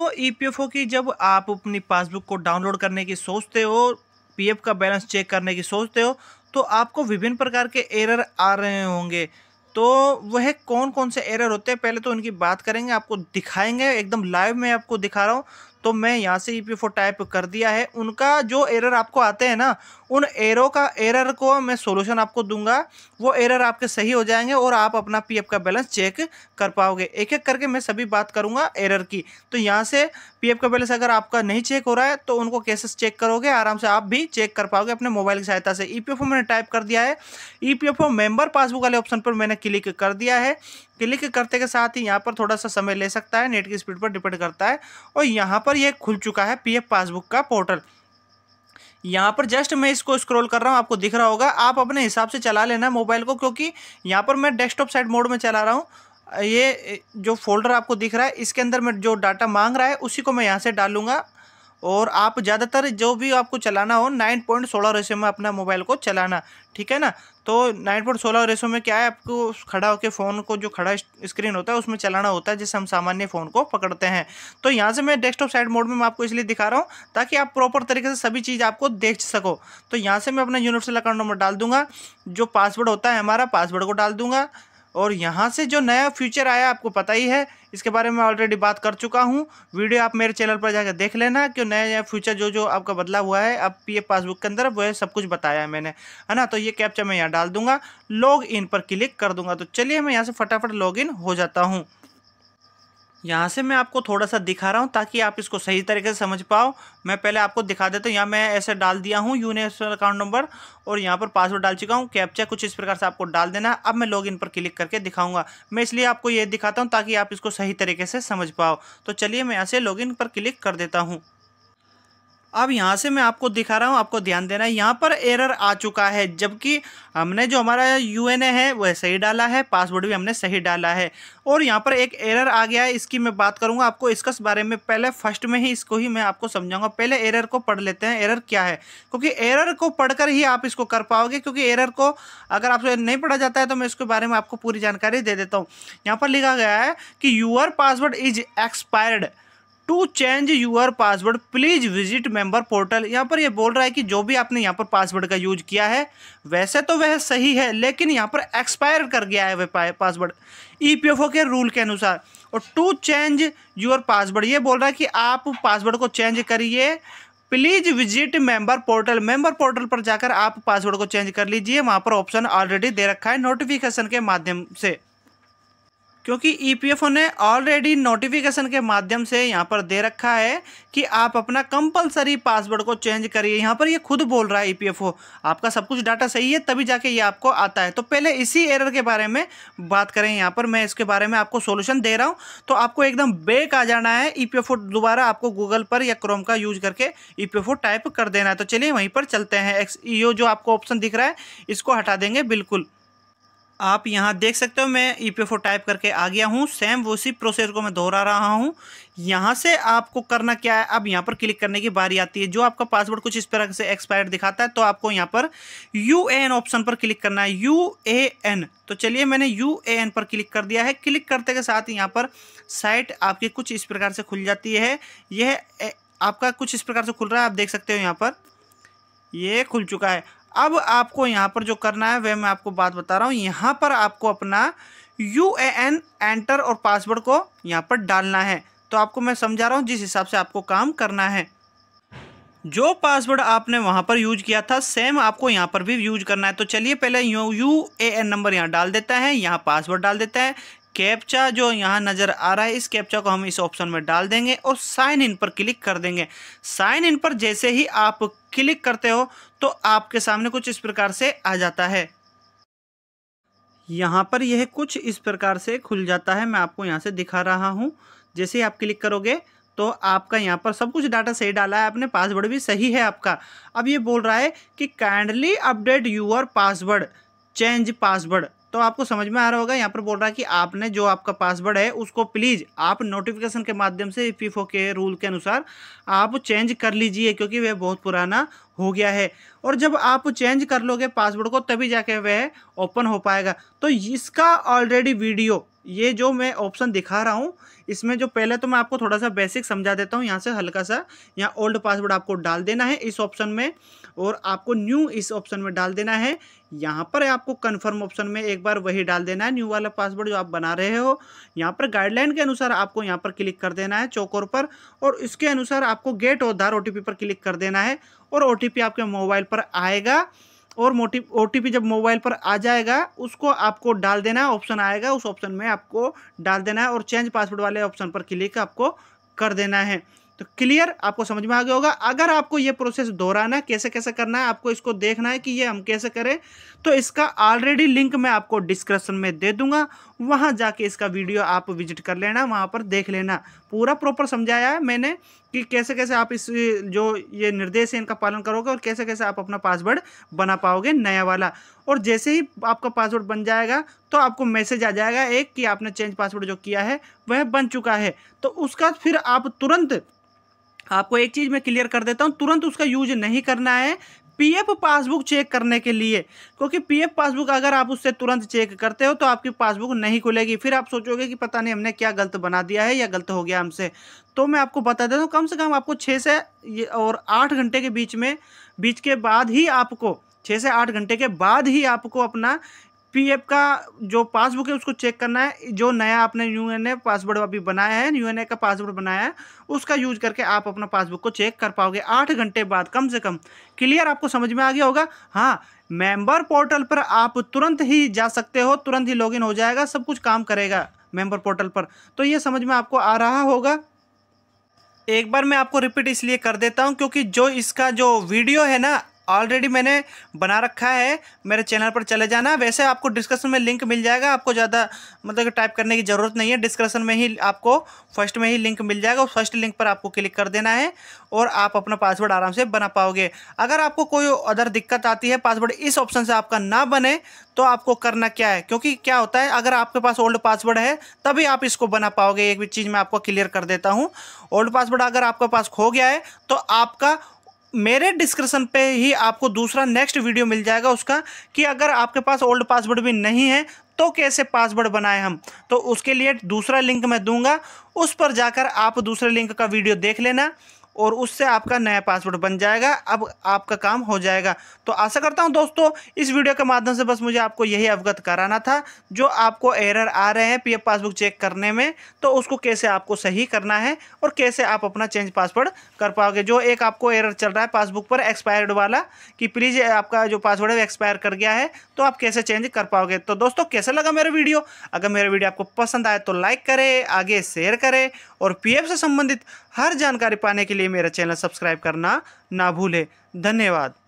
तो EPFO e की जब आप अपनी पासबुक को डाउनलोड करने की सोचते हो पीएफ का बैलेंस चेक करने की सोचते हो तो आपको विभिन्न प्रकार के एरर आ रहे होंगे तो वह कौन कौन से एरर होते हैं पहले तो उनकी बात करेंगे आपको दिखाएंगे एकदम लाइव में आपको दिखा रहा हूँ तो मैं यहाँ से ई पी टाइप कर दिया है उनका जो एरर आपको आते हैं ना उन एरो का एरर को मैं सोल्यूशन आपको दूंगा वो एरर आपके सही हो जाएंगे और आप अपना पी का बैलेंस चेक कर पाओगे एक एक करके मैं सभी बात करूँगा एरर की तो यहाँ से पी का बैलेंस अगर आपका नहीं चेक हो रहा है तो उनको कैसे चेक करोगे आराम से आप भी चेक कर पाओगे अपने मोबाइल की सहायता से ई e मैंने टाइप कर दिया है ई मेंबर पासबुक वाले ऑप्शन पर मैंने क्लिक कर दिया है क्लिक करते के साथ ही यहाँ पर थोड़ा सा समय ले सकता है नेट की स्पीड पर डिपेंड करता है और यहाँ पर यह खुल चुका है पी पासबुक का पोर्टल यहाँ पर जस्ट मैं इसको स्क्रॉल कर रहा हूँ आपको दिख रहा होगा आप अपने हिसाब से चला लेना मोबाइल को क्योंकि यहाँ पर मैं डेस्कटॉप साइड मोड में चला रहा हूँ ये जो फोल्डर आपको दिख रहा है इसके अंदर मैं जो डाटा मांग रहा है उसी को मैं यहाँ से डालूंगा और आप ज़्यादातर जो भी आपको चलाना हो नाइन पॉइंट सोलह रेशियो में अपना मोबाइल को चलाना ठीक है ना तो नाइन पॉइंट सोलह रेशो में क्या है आपको खड़ा होकर फ़ोन को जो खड़ा स्क्रीन होता है उसमें चलाना होता है जिससे हम सामान्य फ़ोन को पकड़ते हैं तो यहाँ से मैं डेस्कटॉप साइड मोड में मैं आपको इसलिए दिखा रहा हूँ ताकि आप प्रॉपर तरीके से सभी चीज़ आपको देख सको तो यहाँ से मैं अपना यूनिवर्सल अकाउंट नंबर डाल दूंगा जो पासवर्ड होता है हमारा पासवर्ड को डाल दूंगा और यहाँ से जो नया फ्यूचर आया आपको पता ही है इसके बारे में ऑलरेडी बात कर चुका हूँ वीडियो आप मेरे चैनल पर जाकर देख लेना कि नया नया फ्यूचर जो जो आपका बदला हुआ है अब पी पासबुक के अंदर वह सब कुछ बताया है मैंने है ना तो ये कैप्चा मैं यहाँ डाल दूंगा लॉग इन पर क्लिक कर दूंगा तो चलिए मैं यहाँ से फटाफट लॉग इन हो जाता हूँ यहाँ से मैं आपको थोड़ा सा दिखा रहा हूँ ताकि आप इसको सही तरीके से समझ पाओ मैं पहले आपको दिखा देता हूँ यहाँ मैं ऐसे डाल दिया हूँ यूनिवर्सल अकाउंट नंबर और यहाँ पर पासवर्ड डाल चुका हूँ कैप्चा कुछ इस प्रकार से आपको डाल देना है अब मैं लॉगिन पर क्लिक करके दिखाऊंगा मैं इसलिए आपको ये दिखाता हूँ ताकि आप इसको सही तरीके से समझ पाओ तो चलिए मैं यहाँ से इन पर क्लिक कर देता हूँ अब यहाँ से मैं आपको दिखा रहा हूँ आपको ध्यान देना है यहाँ पर एरर आ चुका है जबकि हमने जो हमारा यू है वह सही डाला है पासवर्ड भी हमने सही डाला है और यहाँ पर एक एरर आ गया है इसकी मैं बात करूँगा आपको इसका बारे में पहले फर्स्ट में ही इसको ही मैं आपको समझाऊंगा पहले एरर को पढ़ लेते हैं एरर क्या है क्योंकि एरर को पढ़कर ही आप इसको कर पाओगे क्योंकि एरर को अगर आपसे नहीं पढ़ा जाता है तो मैं इसके बारे में आपको पूरी जानकारी दे देता हूँ यहाँ पर लिखा गया है कि your password is expired to change your password please visit member portal यहाँ पर यह बोल रहा है कि जो भी आपने यहाँ पर पासवर्ड का यूज किया है वैसे तो वह सही है लेकिन यहाँ पर एक्सपायर कर गया है वह पासवर्ड ईपीएफओ e के रूल के अनुसार और टू चेंज यूर पासवर्ड ये बोल रहा है कि आप पासवर्ड को चेंज करिए please visit member portal member portal पर जाकर आप पासवर्ड को चेंज कर लीजिए वहाँ पर ऑप्शन ऑलरेडी दे रखा है नोटिफिकेशन के माध्यम से क्योंकि ईपीएफओ e ने ऑलरेडी नोटिफिकेशन के माध्यम से यहाँ पर दे रखा है कि आप अपना कंपलसरी पासवर्ड को चेंज करिए यहाँ पर ये खुद बोल रहा है ईपीएफओ e आपका सब कुछ डाटा सही है तभी जाके ये आपको आता है तो पहले इसी एरर के बारे में बात करें यहाँ पर मैं इसके बारे में आपको सोल्यूशन दे रहा हूँ तो आपको एकदम बेक आ जाना है ई e दोबारा आपको गूगल पर या क्रोम का यूज करके ई टाइप कर देना है तो चलिए वहीं पर चलते हैं एक्स जो आपको ऑप्शन दिख रहा है इसको हटा देंगे बिल्कुल आप यहाँ देख सकते हो मैं ई पी टाइप करके आ गया हूँ सेम उसी प्रोसेस को मैं दोहरा रहा हूँ यहाँ से आपको करना क्या है अब यहाँ पर क्लिक करने की बारी आती है जो आपका पासवर्ड कुछ इस तरह से एक्सपायर्ड दिखाता है तो आपको यहाँ पर यू ए एन ऑप्शन पर क्लिक करना है यू ए एन तो चलिए मैंने यू ए एन पर क्लिक कर दिया है क्लिक करते के साथ यहाँ पर साइट आपकी कुछ इस प्रकार से खुल जाती है यह आपका कुछ इस प्रकार से खुल रहा है आप देख सकते हो यहाँ पर ये खुल चुका है अब आपको यहाँ पर जो करना है वह मैं आपको बात बता रहा हूँ यहाँ पर आपको अपना यू ए एन एंटर और पासवर्ड को यहाँ पर डालना है तो आपको मैं समझा रहा हूँ जिस हिसाब से आपको काम करना है जो पासवर्ड आपने वहाँ पर यूज किया था सेम आपको यहाँ पर भी यूज करना है तो चलिए पहले U U A N number यहाँ डाल देता है यहाँ पासवर्ड डाल देता है कैप्चा जो यहाँ नज़र आ रहा है इस कैप्चा को हम इस ऑप्शन में डाल देंगे और साइन इन पर क्लिक कर देंगे साइन इन पर जैसे ही आप क्लिक करते हो तो आपके सामने कुछ इस प्रकार से आ जाता है यहाँ पर यह कुछ इस प्रकार से खुल जाता है मैं आपको यहाँ से दिखा रहा हूँ जैसे ही आप क्लिक करोगे तो आपका यहाँ पर सब कुछ डाटा सही डाला है आपने पासवर्ड भी सही है आपका अब ये बोल रहा है कि kindly update your password change password तो आपको समझ में आ रहा होगा यहाँ पर बोल रहा है कि आपने जो आपका पासवर्ड है उसको प्लीज़ आप नोटिफिकेशन के माध्यम से फीफो के रूल के अनुसार आप चेंज कर लीजिए क्योंकि वह बहुत पुराना हो गया है और जब आप चेंज कर लोगे पासवर्ड को तभी जाके वह ओपन हो पाएगा तो इसका ऑलरेडी वीडियो ये जो मैं ऑप्शन दिखा रहा हूँ इसमें जो पहले तो मैं आपको थोड़ा सा बेसिक समझा देता हूँ यहाँ से हल्का सा यहाँ ओल्ड पासवर्ड आपको डाल देना है इस ऑप्शन में और आपको न्यू इस ऑप्शन में डाल देना है यहाँ पर आपको कन्फर्म ऑप्शन में एक बार वही डाल देना है न्यू वाला पासवर्ड जो आप बना रहे हो यहाँ पर गाइडलाइन के अनुसार आपको यहाँ पर क्लिक कर देना है चौकोर पर और इसके अनुसार आपको गेट और धार ओ पर क्लिक कर देना है और ओ आपके मोबाइल पर आएगा और मोटिव ओ जब मोबाइल पर आ जाएगा उसको आपको डाल देना है ऑप्शन आएगा उस ऑप्शन में आपको डाल देना है और चेंज पासवर्ड वाले ऑप्शन पर क्लिक आपको कर देना है तो क्लियर आपको समझ में आ गया होगा अगर आपको ये प्रोसेस दोहराना है कैसे कैसे करना है आपको इसको देखना है कि ये हम कैसे करें तो इसका ऑलरेडी लिंक मैं आपको डिस्क्रिप्शन में दे दूंगा वहाँ जाके इसका वीडियो आप विजिट कर लेना वहाँ पर देख लेना पूरा प्रॉपर समझाया है मैंने कि कैसे कैसे आप इस जो ये निर्देश है इनका पालन करोगे और कैसे कैसे आप अपना पासवर्ड बना पाओगे नया वाला और जैसे ही आपका पासवर्ड बन जाएगा तो आपको मैसेज आ जाएगा एक कि आपने चेंज पासवर्ड जो किया है वह बन चुका है तो उसका फिर आप तुरंत आपको एक चीज़ मैं क्लियर कर देता हूँ तुरंत उसका यूज नहीं करना है पीएफ पासबुक चेक करने के लिए क्योंकि पीएफ पासबुक अगर आप उससे तुरंत चेक करते हो तो आपकी पासबुक नहीं खुलेगी फिर आप सोचोगे कि पता नहीं हमने क्या गलत बना दिया है या गलत हो गया हमसे तो मैं आपको बता देता हूँ कम से कम आपको छः से और आठ घंटे के बीच में बीच के बाद ही आपको छः से आठ घंटे के बाद ही आपको अपना पीएफ का जो पासबुक है उसको चेक करना है जो नया आपने यू एन ए पासवर्ड अभी बनाया है यू एन ए का पासवर्ड बनाया है उसका यूज करके आप अपना पासबुक को चेक कर पाओगे आठ घंटे बाद कम से कम क्लियर आपको समझ में आ गया होगा हाँ मेंबर पोर्टल पर आप तुरंत ही जा सकते हो तुरंत ही लॉगिन हो जाएगा सब कुछ काम करेगा मेंबर पोर्टल पर तो ये समझ में आपको आ रहा होगा एक बार मैं आपको रिपीट इसलिए कर देता हूँ क्योंकि जो इसका जो वीडियो है ना ऑलरेडी मैंने बना रखा है मेरे चैनल पर चले जाना वैसे आपको डिस्क्रिप्शन में लिंक मिल जाएगा आपको ज़्यादा मतलब टाइप करने की ज़रूरत नहीं है डिस्क्रिप्शन में ही आपको फर्स्ट में ही लिंक मिल जाएगा फर्स्ट लिंक पर आपको क्लिक कर देना है और आप अपना पासवर्ड आराम से बना पाओगे अगर आपको कोई अदर दिक्कत आती है पासवर्ड इस ऑप्शन से आपका ना बने तो आपको करना क्या है क्योंकि क्या होता है अगर आपके पास ओल्ड पासवर्ड है तभी आप इसको बना पाओगे एक भी चीज़ मैं आपको क्लियर कर देता हूँ ओल्ड पासवर्ड अगर आपके पास खो गया है तो आपका मेरे डिस्क्रिप्शन पे ही आपको दूसरा नेक्स्ट वीडियो मिल जाएगा उसका कि अगर आपके पास ओल्ड पासवर्ड भी नहीं है तो कैसे पासवर्ड बनाएं हम तो उसके लिए दूसरा लिंक मैं दूंगा उस पर जाकर आप दूसरे लिंक का वीडियो देख लेना और उससे आपका नया पासवर्ड बन जाएगा अब आपका काम हो जाएगा तो आशा करता हूँ दोस्तों इस वीडियो के माध्यम से बस मुझे आपको यही अवगत कराना था जो आपको एरर आ रहे हैं पीएफ पासबुक चेक करने में तो उसको कैसे आपको सही करना है और कैसे आप अपना चेंज पासवर्ड कर पाओगे जो एक आपको एरर चल रहा है पासबुक पर एक्सपायर्ड वाला कि प्लीज़ आपका जो पासवर्ड है वो एक्सपायर कर गया है तो आप कैसे चेंज कर पाओगे तो दोस्तों कैसा लगा मेरा वीडियो अगर मेरा वीडियो आपको पसंद आए तो लाइक करें आगे शेयर करें और पीएफ से संबंधित हर जानकारी पाने के लिए मेरा चैनल सब्सक्राइब करना ना भूलें धन्यवाद